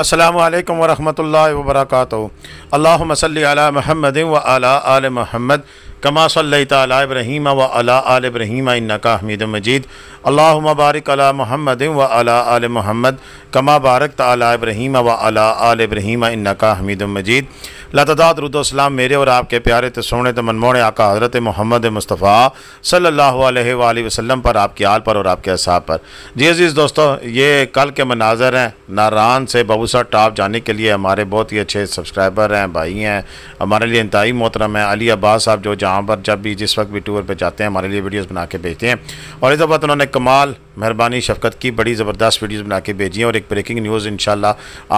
अल्लाम वरहमल वबरक अल्लाम सल महमद व अला आल महमद कमा सल तब्राहीम व अला आल इब्राहीम इनका हमीद मजीद अल्लाम बारक अला महमद व अला आल महमद कमा बारक तला इब्राहीम व अला आल इब्राहीम इनका हमीद मजीद लतदाद रुदोसलाम मेरे और आपके प्यारे तो सोने तो मनमोने आका हज़रत मोहम्मद मुस्तफ़ा सल्ला वसलम पर आपके आल पर और आपके असाब पर जी अज़ीज़ दोस्तों ये कल के मनाजर हैं नारान से बबूसा टाप जाने के लिए हमारे बहुत ही अच्छे सब्सक्राइबर हैं भाई हैं हमारे लिए इंतई मोहतरम है अली अब्बास साहब जो जहाँ पर जब भी जिस वक्त भी टूर पर जाते हैं हमारे लिए वीडियोज़ बना के भेजते हैं और इस बात उन्होंने कमाल मेहरबानी शफकत की बड़ी ज़बरदस्त वीडियोज़ बना के भेजी हैं और एक ब्रेकिंग न्यूज़ इन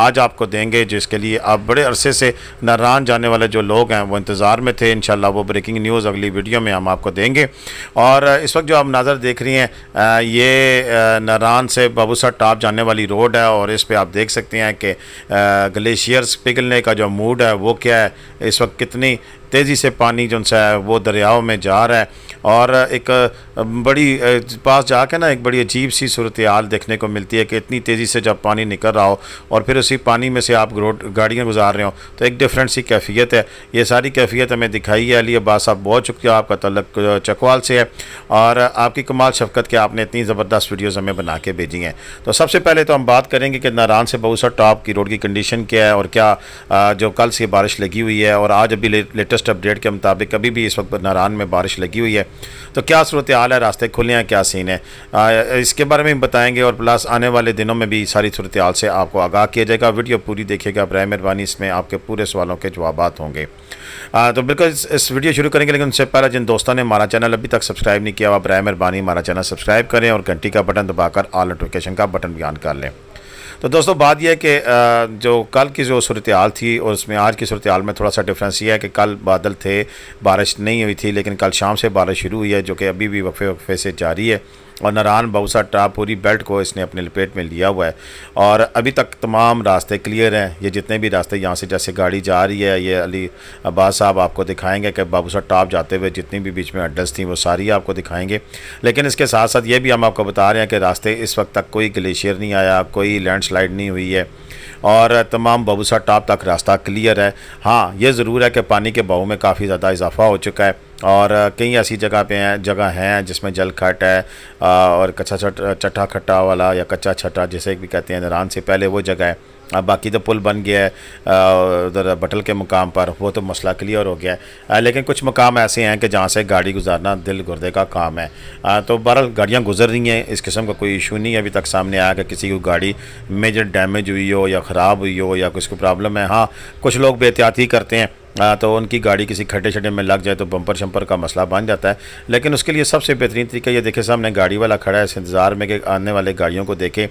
आज आपको देंगे जिसके लिए आप बड़े अरसे से नारान ईरान जाने वाले जो लोग हैं वो इंतज़ार में थे इन वो ब्रेकिंग न्यूज़ अगली वीडियो में हम आपको देंगे और इस वक्त जो आप नज़र देख रही हैं ये नारान से बाबूसा टाप जाने वाली रोड है और इस पर आप देख सकते हैं कि ग्लेशियर्स पिघलने का जो मूड है वो क्या है इस वक्त कितनी तेज़ी से पानी जो है वो दरियाओं में जा रहा है और एक बड़ी पास जाके ना एक बड़ी अजीब सी सूरत हाल देखने को मिलती है कि इतनी तेज़ी से जब पानी निकल रहा हो और फिर उसी पानी में से आप रोड गाड़ियाँ गुजार रहे हो तो एक डिफरेंट सी कैफियत है ये सारी कैफियत हमें दिखाई है अली अब्बास साहब बहुत हो आपका तलक चकवाल से है और आपकी कमाल शफकत के आपने इतनी ज़बरदस्त वीडियोज़ हमें बना के भेजी हैं तो सबसे पहले तो हम बात करेंगे कि नारान से बहुत सा टॉप की रोड की कंडीशन क्या है और क्या जो कल से बारिश लगी हुई है और आज अभी लेटेस्ट लेटेस्ट अपडेट के मुताबिक अभी भी इस वक्त नारान में बारिश लगी हुई है तो क्या सूरत हाल है रास्ते खुले हैं क्या सीन है आ, इसके बारे में बताएंगे और प्लस आने वाले दिनों में भी सारी सूरत हाल से आपको आगाह किया जाएगा वीडियो पूरी देखिएगा ब्राय मेहरबानी इसमें आपके पूरे सवालों के जवाब होंगे आ, तो बिल्कुल इस, इस वीडियो शुरू करेंगे लेकिन उनसे पहले जिन दोस्तों ने हमारा चैनल अभी तक सब्सक्राइब नहीं किया हुआ ब्राय मेहरबानी हमारा चैनल सब्सक्राइब करें और घंटी का बटन दबाकर ऑल नोटिफिकेशन का बटन भी ऑन कर लें तो दोस्तों बात यह है कि जो कल की जो सूरत हाल थी और उसमें आज की सूरत हाल में थोड़ा सा डिफरेंस ये है कि कल बादल थे बारिश नहीं हुई थी लेकिन कल शाम से बारिश शुरू हुई है जो कि अभी भी वफ़े वफ़े से जारी है और नारान बउसा ट्रापुरी बेल्ट को इसने अपने लपेट में लिया हुआ है और अभी तक तमाम रास्ते क्लियर हैं ये जितने भी रास्ते यहाँ से जैसे गाड़ी जा रही है ये अली अब्बास साहब आपको दिखाएंगे कि बाबूसा टॉप जाते हुए जितनी भी बीच में अड्डस थी वो सारी आपको दिखाएंगे लेकिन इसके साथ साथ ये भी हम आपको बता रहे हैं कि रास्ते इस वक्त तक कोई ग्लेशियर नहीं आया कोई लैंड नहीं हुई है और तमाम बबूसा टॉप तक रास्ता क्लियर है हाँ ये ज़रूर है कि पानी के बहाव में काफ़ी ज़्यादा इजाफा हो चुका है और कई ऐसी जगह पे हैं जगह हैं जिसमें जल खट है और कच्चा छट चट्टा खट्टा वाला या कच्चा छट्टा जिसे भी कहते हैं नरान से पहले वो जगह है अब बाकी तो पुल बन गया है उधर बटल के मुकाम पर वो तो मसला क्लियर हो गया है लेकिन कुछ मकाम ऐसे हैं कि जहाँ से गाड़ी गुजारना दिल गुर्दे का काम है तो बहरहाल गाड़ियाँ गुजर रही हैं इस किस्म का कोई इशू नहीं है अभी तक सामने आया कि किसी को गाड़ी मेजर डैमेज हुई हो या ख़राब हुई हो या किसी को प्रॉब्लम है हाँ कुछ लोग बेहतियाती करते हैं हाँ, तो उनकी गाड़ी किसी खड्डे छड्डे में लग जाए तो बम्पर शम्पर का मसला बन जाता है लेकिन उसके लिए सबसे बेहतरीन तरीका ये देखे सामने गाड़ी वाला खड़ा है इस इंतज़ार में कि आने वाले गाड़ियों को देखे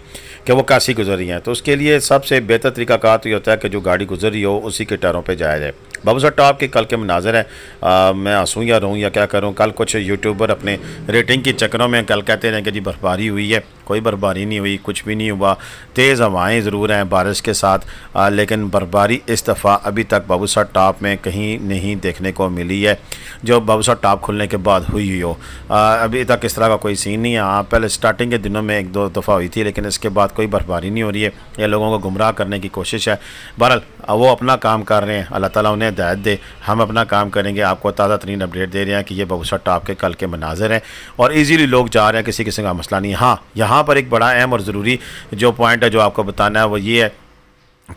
कि वो गुजर गुजरी हैं तो उसके लिए सबसे बेहतर तरीका कहा तो ये होता है कि जो गाड़ी गुजरी हो उसी के टायरों पर जाया जाए बाबू साहब टॉप के कल के मनाजर हैं मैं हंसूँ या रहूँ या क्या करूँ कल कुछ यूट्यूबर अपने रेटिंग के चक्करों में कल कहते रहें कि जी बर्फबारी हुई है कोई बर्फबारी नहीं हुई कुछ भी नहीं हुआ तेज़ हवाएं ज़रूर हैं बारिश के साथ आ, लेकिन बर्फबारी इस दफ़ा अभी तक बाबूसा टॉप में कहीं नहीं देखने को मिली है जो बाबूसा टॉप खुलने के बाद हुई हुई हो आ, अभी तक इस तरह का कोई सीन नहीं है हाँ पहले स्टार्टिंग के दिनों में एक दो दफ़ा हुई थी लेकिन इसके बाद कोई बर्फबारी नहीं हो रही है या लोगों को गुमराह करने की कोशिश है बहरहाल वो अपना काम कर रहे हैं अल्लाह ताला उन्हें हदायत दे हम अपना काम करेंगे आपको ताज़ा तरीन अपडेट दे रहे हैं कि ये बबूसा टॉप के कल के मनाजर हैं और ईजीली लोग जा रहे हैं किसी किस्म का मसला नहीं हाँ यहाँ यहाँ पर एक बड़ा अहम और ज़रूरी जो पॉइंट है जो आपको बताना है वो ये है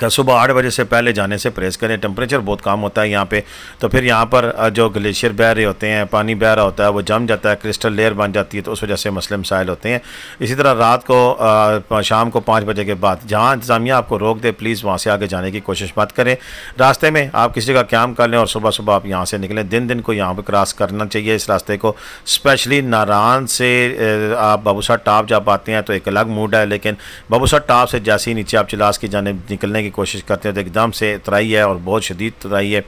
कल सुबह आठ बजे से पहले जाने से प्रेस करें टेम्परेचर बहुत कम होता है यहाँ पे तो फिर यहाँ पर जो ग्लेशियर बह रहे होते हैं पानी बह रहा होता है वो जम जाता है क्रिस्टल लेयर बन जाती है तो उस वजह से मसले मसाइल होते हैं इसी तरह रात को आ, शाम को पाँच बजे के बाद जहाँ इंतजामिया आपको रोक दे प्लीज़ वहाँ से आगे जाने की कोशिश मत करें रास्ते में आप किसी का क्याम कर लें और सुबह सुबह आप यहाँ से निकलें दिन दिन को यहाँ पर क्रॉस करना चाहिए इस रास्ते को स्पेशली नारान से आप बबूसा टाप जब आते हैं तो एक अलग मूड है लेकिन बबूसा टाप से जैसे ही नीचे आप चिलास की जाने निकलने निकालने की कोशिश करते हैं तो एकदम से तराई है और बहुत शदीद तराई है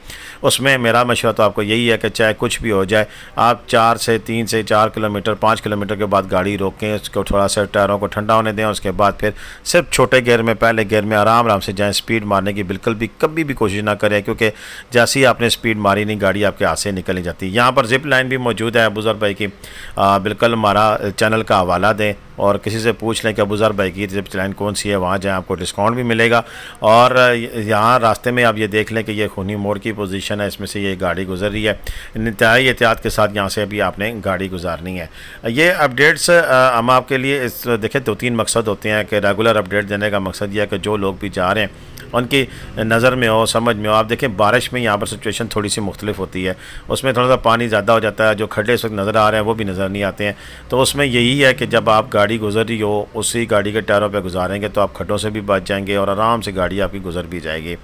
उसमें मेरा मशवरा तो आपको यही है कि चाहे कुछ भी हो जाए आप चार से तीन से चार किलोमीटर पाँच किलोमीटर के बाद गाड़ी रोकें उसको थोड़ा सा टायरों को ठंडा होने दें उसके बाद फिर सिर्फ छोटे गेयर में पहले गेयर में आराम आराम से जाएँ स्पीड मारने की बिल्कुल भी कभी भी कोशिश ना करें क्योंकि जैसे ही आपने स्पीड मारी नहीं गाड़ी आपके हाथ से निकली जाती है यहाँ पर जिप लाइन भी मौजूद है बुजुर्ग भाई की बिल्कुल हमारा चैनल का हवाला दें और किसी से पूछ लें कि अबूज़र बाइकीर जब लाइन कौन सी है वहाँ जाएँ आपको डिस्काउंट भी मिलेगा और यहाँ रास्ते में आप ये देख लें कि ये खूनी मोड़ की पोजीशन है इसमें से ये गाड़ी गुजर रही है इंतहाई एहतियात के साथ यहाँ से अभी आपने गाड़ी गुजारनी है ये अपडेट्स हम आपके लिए इस देखें दो तीन मकसद होते हैं कि रेगुलर अपडेट देने का मकसद यह है कि जो लोग भी जा रहे हैं उनकी नज़र में हो समझ में हो आप देखें बारिश में यहाँ पर सिचुएशन थोड़ी सी मुख्तलिफ होती है उसमें थोड़ा सा पानी ज़्यादा हो जाता है जो खड्डे इस वक्त नज़र आ रहे हैं वो भी नज़र नहीं आते हैं तो उसमें यही है कि जब आप गाड़ी गाड़ी गुजर रही हो उसी गाड़ी के टायरों पर गुजारेंगे तो आप खड्डों से भी बच जाएंगे और आराम से गाड़ी आपकी गुजर भी जाएगी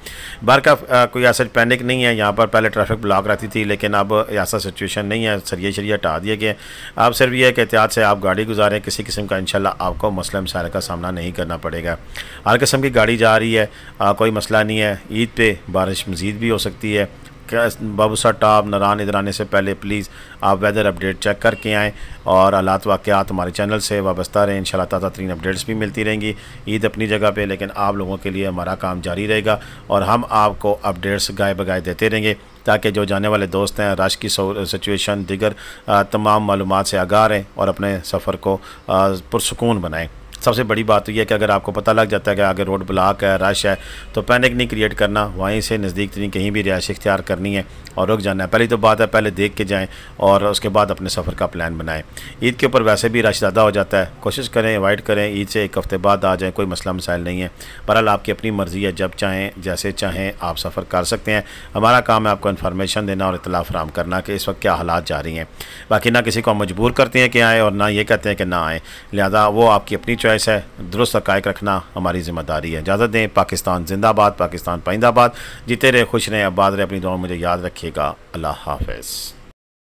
बाहर का कोई ऐसा पैनिक नहीं है यहाँ पर पहले ट्रैफिक ब्लॉक रहती थी लेकिन अब ऐसा सिचुएशन नहीं है सरिया शरिया हटा दिए गए आप सिर्फ यह है कि एहतियात से आप गाड़ी गुजारें किसी किस्म का इन आपको मसला मसाला का सामना नहीं करना पड़ेगा हर किस्म की गाड़ी जा रही है कोई मसला नहीं है ईद पर बारिश मज़ीद भी हो सकती है बाबू टॉप टाब इधर आने से पहले प्लीज़ आप वेदर अपडेट चेक करके आएँ और हालात वाक़ात हमारे चैनल से वाबस्ता रहें इन ताज़ा तरीन अपडेट्स भी मिलती रहेंगी ईद अपनी जगह पर लेकिन आप लोगों के लिए हमारा काम जारी रहेगा और हम आपको अपडेट्स गाय बगाए देते रहेंगे ताकि जो जाने वाले दोस्त हैं राश की सिचुएशन दिगर तमाम मालूम से आगा रहें और अपने सफ़र को पुरसकून बनाएँ सबसे बड़ी बात तो यह है कि अगर आपको पता लग जाता है कि आगे रोड ब्लॉक है रश है तो पैनिक नहीं क्रिएट करना वहीं से नज़दीक तरीन तो कहीं भी रिहाइश इख्तियार करनी है और रुक जाना है पहली तो बात है पहले देख के जाएँ और उसके बाद अपने सफ़र का प्लान बनाएँ ईद के ऊपर वैसे भी रश ज़्यादा हो जाता है कोशिश करें अवॉइड करें ईद से एक हफ़्ते बाद आ जाएँ कोई मसला मसाइल नहीं है बहरहाल आपकी अपनी मर्ज़ी है जब चाहें जैसे चाहें आप सफ़र कर सकते हैं हमारा काम है आपको इन्फॉर्मेशन देना और इतला फराम करना कि इस वक्त क्या हालात जा रही हैं बाकी ना किसी को मजबूर करते हैं कि आएँ और ना ये कहते हैं कि ना आएँ लिहाजा वो आपकी अपनी चॉइस गुंजाइश है दुरुस्त हकायक रखना हमारी जिम्मेदारी है इजाज़त दें पाकिस्तान जिंदाबाद पाकिस्तान पाइंदाबाद जीते रहे खुश रहें आबाद रहे अपनी दुआ मुझे याद रखिएगा अल्लाह हाफ